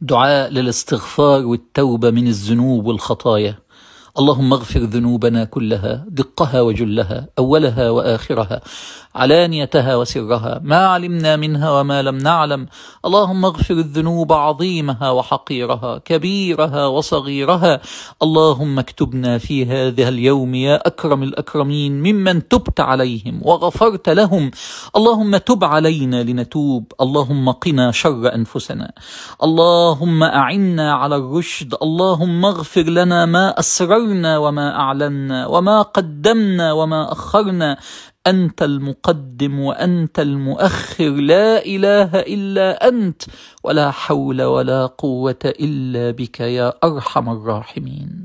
دعاء للاستغفار والتوبه من الذنوب والخطايا اللهم اغفر ذنوبنا كلها دقها وجلها اولها واخرها علانيتها وسرها ما علمنا منها وما لم نعلم اللهم اغفر الذنوب عظيمها وحقيرها كبيرها وصغيرها اللهم اكتبنا في هذا اليوم يا أكرم الأكرمين ممن تبت عليهم وغفرت لهم اللهم تب علينا لنتوب اللهم قنا شر أنفسنا اللهم أعنا على الرشد اللهم اغفر لنا ما أسررنا وما أعلنا وما قدمنا وما أخرنا انت المقدم وانت المؤخر لا اله الا انت ولا حول ولا قوه الا بك يا ارحم الراحمين